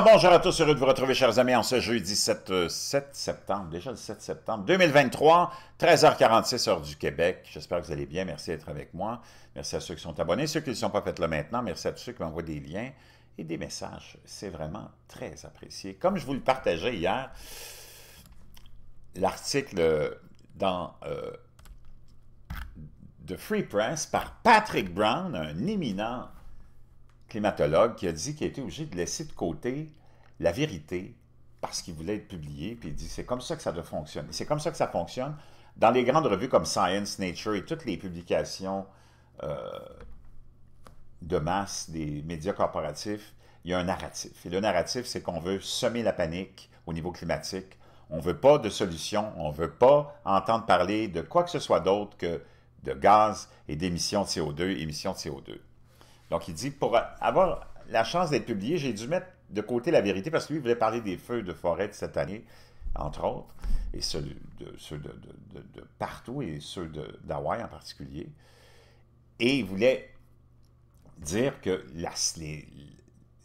bonjour à tous, heureux de vous retrouver, chers amis, en ce jeudi 7, euh, septembre, déjà le 7 septembre 2023, 13h46, heure du Québec. J'espère que vous allez bien, merci d'être avec moi. Merci à ceux qui sont abonnés, ceux qui ne sont pas faits là maintenant, merci à tous ceux qui m'envoient des liens et des messages. C'est vraiment très apprécié. Comme je vous le partageais hier, l'article euh, dans... de euh, Free Press par Patrick Brown, un éminent climatologue qui a dit qu'il était obligé de laisser de côté la vérité parce qu'il voulait être publié, puis il dit c'est comme ça que ça doit fonctionner. C'est comme ça que ça fonctionne. Dans les grandes revues comme Science, Nature et toutes les publications euh, de masse des médias corporatifs, il y a un narratif. Et le narratif, c'est qu'on veut semer la panique au niveau climatique. On ne veut pas de solution, on ne veut pas entendre parler de quoi que ce soit d'autre que de gaz et d'émissions de CO2, émissions de CO2. Donc, il dit, pour avoir la chance d'être publié, j'ai dû mettre de côté la vérité parce que lui, il voulait parler des feux de forêt de cette année, entre autres, et ceux de, partout, et ceux d'Hawaï en particulier. Et il voulait dire que il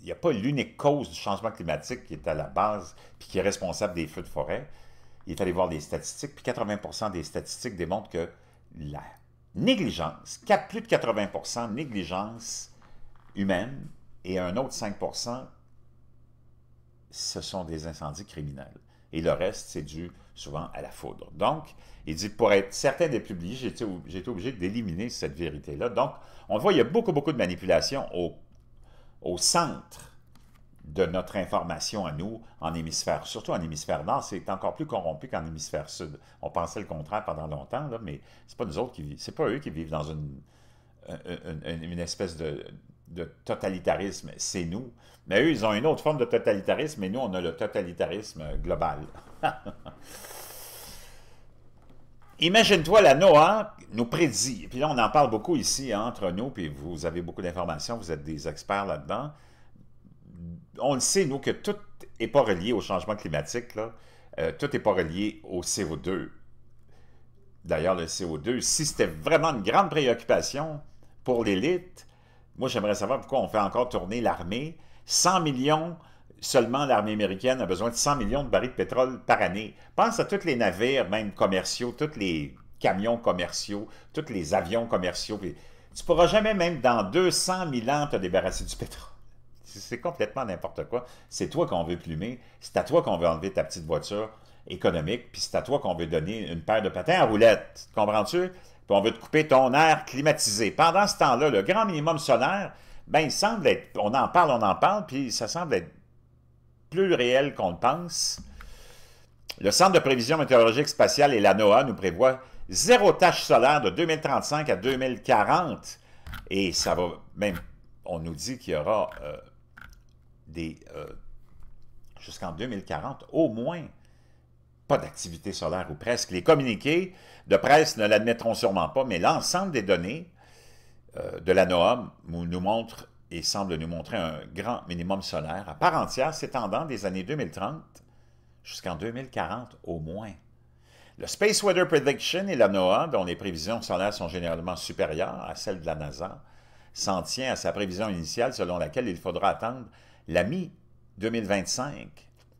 n'y a pas l'unique cause du changement climatique qui est à la base puis qui est responsable des feux de forêt. Il est allé voir des statistiques, puis 80 des statistiques démontrent que la négligence, plus de 80 négligence humaine et un autre 5 ce sont des incendies criminels. Et le reste, c'est dû souvent à la foudre. Donc, il dit, pour être certain d'être publié, j'ai été, obligé d'éliminer cette vérité-là. Donc, on voit, il y a beaucoup, beaucoup de manipulation au, au centre de notre information à nous en hémisphère, surtout en hémisphère nord, c'est encore plus corrompu qu'en hémisphère sud. On pensait le contraire pendant longtemps, là, mais c'est pas nous autres qui c'est pas eux qui vivent dans une, une espèce de, de totalitarisme, c'est nous. Mais eux, ils ont une autre forme de totalitarisme et nous, on a le totalitarisme global. Imagine-toi, la Noah nous prédit, puis là, on en parle beaucoup ici, entre nous, puis vous avez beaucoup d'informations, vous êtes des experts là-dedans. On le sait, nous, que tout n'est pas relié au changement climatique, euh, tout n'est pas relié au CO2. D'ailleurs, le CO2, si c'était vraiment une grande préoccupation pour l'élite, moi, j'aimerais savoir pourquoi on fait encore tourner l'armée. 100 millions seulement l'armée américaine a besoin de 100 millions de barils de pétrole par année. Pense à tous les navires, même commerciaux, tous les camions commerciaux, tous les avions commerciaux. Tu ne pourras jamais, même dans 200 000 ans, te débarrasser du pétrole. C'est complètement n'importe quoi. C'est toi qu'on veut plumer, c'est à toi qu'on veut enlever ta petite voiture économique, puis c'est à toi qu'on veut donner une paire de patins à roulettes. Comprends-tu? on veut te couper ton air climatisé. Pendant ce temps-là, le grand minimum solaire, ben, il semble être, on en parle, on en parle, puis ça semble être plus réel qu'on le pense. Le Centre de prévision météorologique spatiale et la NOAA nous prévoit zéro tâche solaire de 2035 à 2040. Et ça va même, on nous dit qu'il y aura euh, des, euh, jusqu'en 2040, au moins pas d'activité solaire ou presque. Les communiqués de presse ne l'admettront sûrement pas, mais l'ensemble des données euh, de la NOAM nous montre et semble nous montrer un grand minimum solaire à part entière s'étendant des années 2030 jusqu'en 2040 au moins. Le Space Weather Prediction et la NOAA, dont les prévisions solaires sont généralement supérieures à celles de la NASA, s'en tient à sa prévision initiale selon laquelle il faudra attendre la mi-2025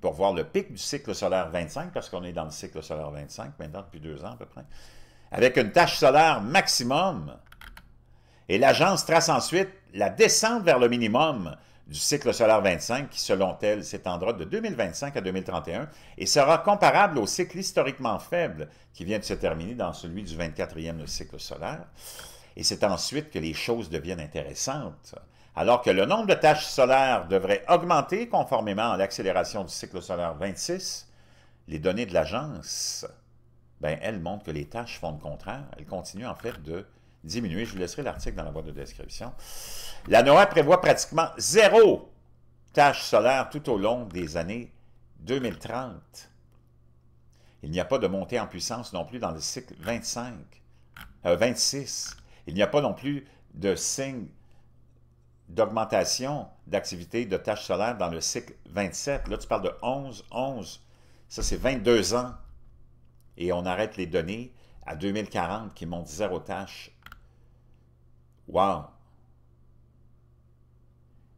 pour voir le pic du cycle solaire 25, parce qu'on est dans le cycle solaire 25 maintenant depuis deux ans à peu près, avec une tâche solaire maximum. Et l'agence trace ensuite la descente vers le minimum du cycle solaire 25 qui, selon elle, s'étendra de 2025 à 2031 et sera comparable au cycle historiquement faible qui vient de se terminer dans celui du 24e cycle solaire. Et c'est ensuite que les choses deviennent intéressantes alors que le nombre de tâches solaires devrait augmenter conformément à l'accélération du cycle solaire 26, les données de l'agence, ben, elles montrent que les tâches font le contraire. Elles continuent en fait de diminuer. Je vous laisserai l'article dans la boîte de description. La NOAA prévoit pratiquement zéro tâche solaire tout au long des années 2030. Il n'y a pas de montée en puissance non plus dans le cycle 25, 26. Euh, Il n'y a pas non plus de signe d'augmentation d'activité de tâches solaires dans le cycle 27. Là, tu parles de 11, 11. Ça, c'est 22 ans. Et on arrête les données à 2040 qui montent zéro tâche. Wow!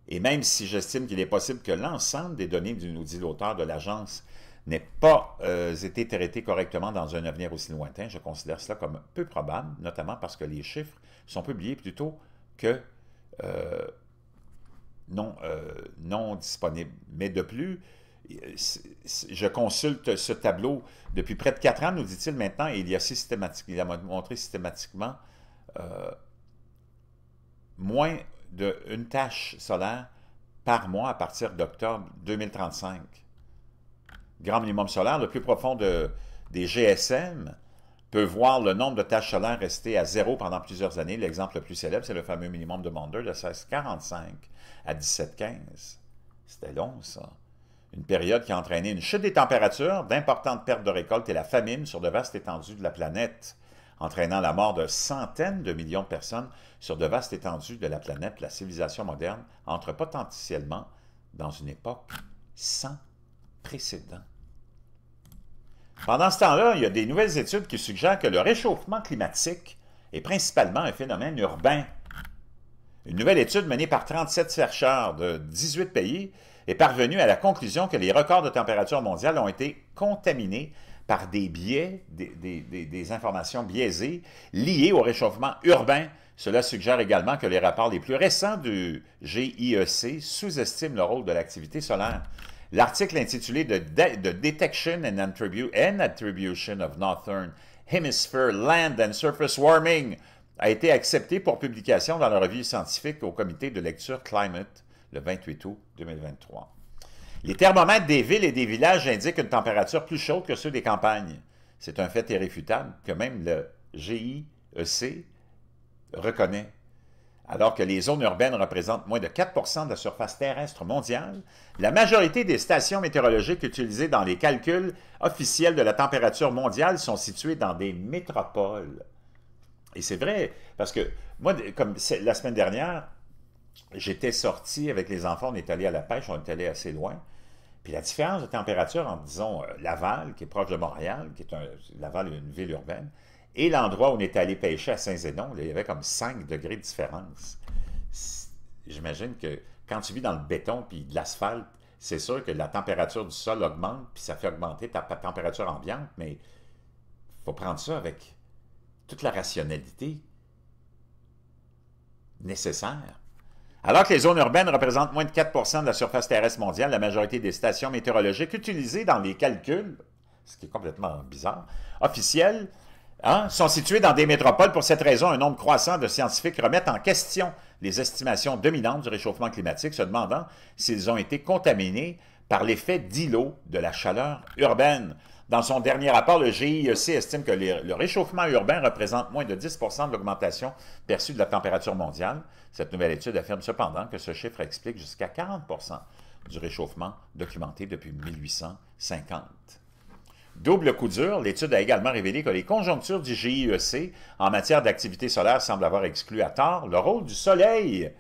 Et même si j'estime qu'il est possible que l'ensemble des données, nous dit l'auteur de l'agence, n'aient pas euh, été traitées correctement dans un avenir aussi lointain, je considère cela comme peu probable, notamment parce que les chiffres sont publiés plutôt que euh, non, euh, non disponible. Mais de plus, je consulte ce tableau depuis près de quatre ans, nous dit-il maintenant, et il y a systématiquement, il a montré systématiquement euh, moins d'une tâche solaire par mois à partir d'octobre 2035. Grand minimum solaire, le plus profond des GSM, peut voir le nombre de tâches solaires rester à zéro pendant plusieurs années. L'exemple le plus célèbre, c'est le fameux minimum de Mondeur de 1645 à 1715. C'était long, ça. Une période qui a entraîné une chute des températures, d'importantes pertes de récoltes et la famine sur de vastes étendues de la planète, entraînant la mort de centaines de millions de personnes sur de vastes étendues de la planète. La civilisation moderne entre potentiellement dans une époque sans précédent. Pendant ce temps-là, il y a des nouvelles études qui suggèrent que le réchauffement climatique est principalement un phénomène urbain. Une nouvelle étude menée par 37 chercheurs de 18 pays est parvenue à la conclusion que les records de température mondiale ont été contaminés par des biais, des, des, informations biaisées liées au réchauffement urbain. Cela suggère également que les rapports les plus récents du GIEC sous-estiment le rôle de l'activité solaire. L'article intitulé The, De Detection and Attribution of Northern Hemisphere Land and Surface Warming a été accepté pour publication dans la revue scientifique au comité de lecture Climate le 28 août 2023. Les thermomètres des villes et des villages indiquent une température plus chaude que ceux des campagnes. C'est un fait irréfutable que même le GIEC reconnaît. Alors que les zones urbaines représentent moins de 4 de la surface terrestre mondiale, la majorité des stations météorologiques utilisées dans les calculs officiels de la température mondiale sont situées dans des métropoles. Et c'est vrai, parce que moi, comme la semaine dernière, j'étais sorti avec les enfants, on est allé à la pêche, on est allé assez loin. Puis la différence de température entre, disons, euh, Laval, qui est proche de Montréal, qui est Laval est une ville urbaine, et l'endroit où on est allé pêcher à Saint-Zénon, il y avait comme 5 degrés de différence. J'imagine que quand tu vis dans le béton puis de l'asphalte, c'est sûr que la température du sol augmente, puis ça fait augmenter ta température ambiante, mais il faut prendre ça avec toute la rationalité nécessaire. Alors que les zones urbaines représentent moins de 4 de la surface terrestre mondiale, la majorité des stations météorologiques utilisées dans les calculs, ce qui est complètement bizarre, officiels, Hein? sont situés dans des métropoles. Pour cette raison, un nombre croissant de scientifiques remettent en question les estimations dominantes du réchauffement climatique, se demandant s'ils ont été contaminés par l'effet d'îlot de la chaleur urbaine. Dans son dernier rapport, le GIEC estime que le réchauffement urbain représente moins de 10 de l'augmentation perçue de la température mondiale. Cette nouvelle étude affirme cependant que ce chiffre explique jusqu'à 40 du réchauffement documenté depuis 1850. Double coup dur, l'étude a également révélé que les conjonctures du GIEC en matière d'activité solaire semblent avoir exclu à tort le rôle du Soleil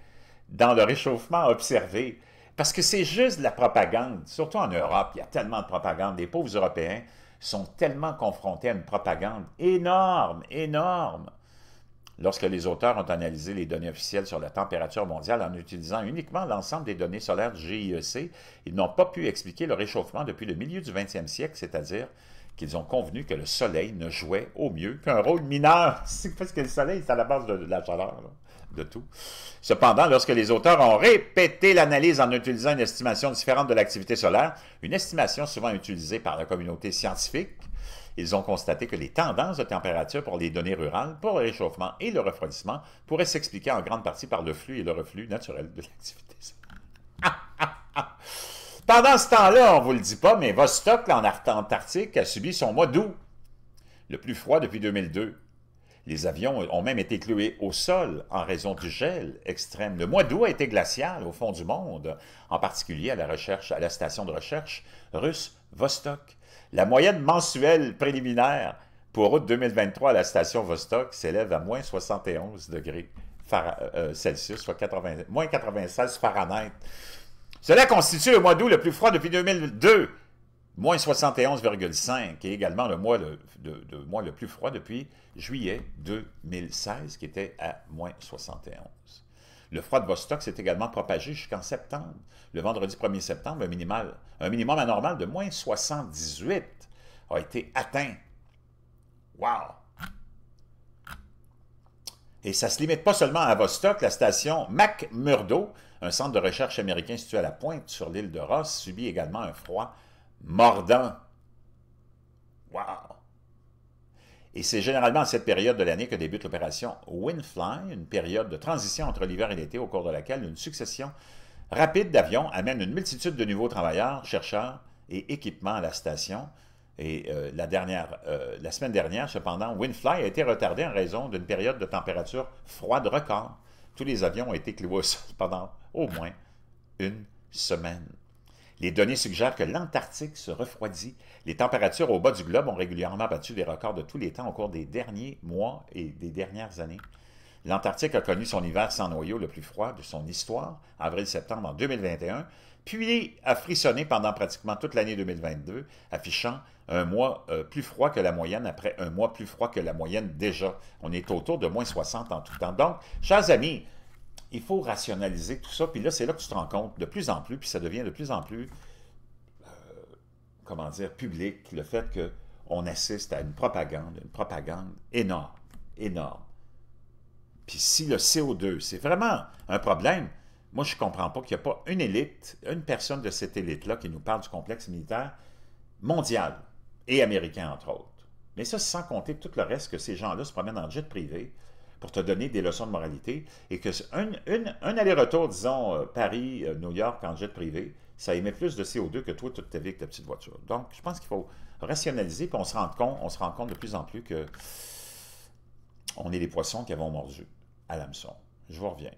dans le réchauffement observé. Parce que c'est juste de la propagande, surtout en Europe, il y a tellement de propagande. Les pauvres Européens sont tellement confrontés à une propagande énorme, énorme lorsque les auteurs ont analysé les données officielles sur la température mondiale en utilisant uniquement l'ensemble des données solaires du GIEC, ils n'ont pas pu expliquer le réchauffement depuis le milieu du 20e siècle, c'est-à-dire qu'ils ont convenu que le soleil ne jouait au mieux qu'un rôle mineur, parce que le soleil, est à la base de, la chaleur, de tout. Cependant, lorsque les auteurs ont répété l'analyse en utilisant une estimation différente de l'activité solaire, une estimation souvent utilisée par la communauté scientifique, ils ont constaté que les tendances de température pour les données rurales, pour le réchauffement et le refroidissement pourraient s'expliquer en grande partie par le flux et le reflux naturel de l'activité. Pendant ce temps-là, on ne vous le dit pas, mais Vostok, en Antarctique, a subi son mois d'août, le plus froid depuis 2002. Les avions ont même été cloués au sol en raison du gel extrême. Le mois d'août a été glacial au fond du monde, en particulier à la, recherche, à la station de recherche russe Vostok. La moyenne mensuelle préliminaire pour août 2023 à la station Vostok s'élève à moins 71 degrés euh, Celsius, soit 80, moins 96 Fahrenheit. Cela constitue le mois d'août le plus froid depuis 2002. Moins 71,5, qui est également le mois le, de, le plus froid depuis juillet 2016, qui était à moins 71. Le froid de Vostok s'est également propagé jusqu'en septembre. Le vendredi 1er septembre, un, un minimum anormal de moins 78 a été atteint. Wow! Et ça ne se limite pas seulement à Vostok, la station McMurdo, un centre de recherche américain situé à la pointe sur l'île de Ross, subit également un froid mordant. Wow! Et c'est généralement à cette période de l'année que débute l'opération Windfly, une période de transition entre l'hiver et l'été au cours de laquelle une succession rapide d'avions amène une multitude de nouveaux travailleurs, chercheurs et équipements à la station. Et euh, la, dernière, euh, la semaine dernière, cependant, Windfly a été retardé en raison d'une période de température froide record. Tous les avions ont été cloués au sol pendant au moins une semaine. Les données suggèrent que l'Antarctique se refroidit. Les températures au bas du globe ont régulièrement battu des records de tous les temps au cours des derniers mois et des dernières années. L'Antarctique a connu son hiver sans noyau le plus froid de son histoire, avril-septembre en 2021, puis a frissonné pendant pratiquement toute l'année 2022, affichant un mois euh, plus froid que la moyenne après un mois plus froid que la moyenne déjà. On est autour de moins 60 en tout temps. Donc, chers amis, il faut rationaliser tout ça. Puis là, c'est là que tu te rends compte de plus en plus, puis ça devient de plus en plus, euh, comment dire, public, le fait qu'on assiste à une propagande, une propagande énorme, énorme. Puis si le CO2, c'est vraiment un problème, moi, je ne comprends pas qu'il n'y a pas une élite, une personne de cette élite-là qui nous parle du complexe militaire mondial et américain, entre autres. Mais ça, sans compter tout le reste que ces gens-là se promènent en jet privé, pour te donner des leçons de moralité, et que un, aller-retour, disons, euh, Paris-New euh, York en jet privé, ça émet plus de CO2 que toi toute ta vie avec ta petite voiture. Donc, je pense qu'il faut rationaliser, puis on se rend compte, on se rend compte de plus en plus que on est les poissons qui avons mordu à l'hameçon. Je vous reviens.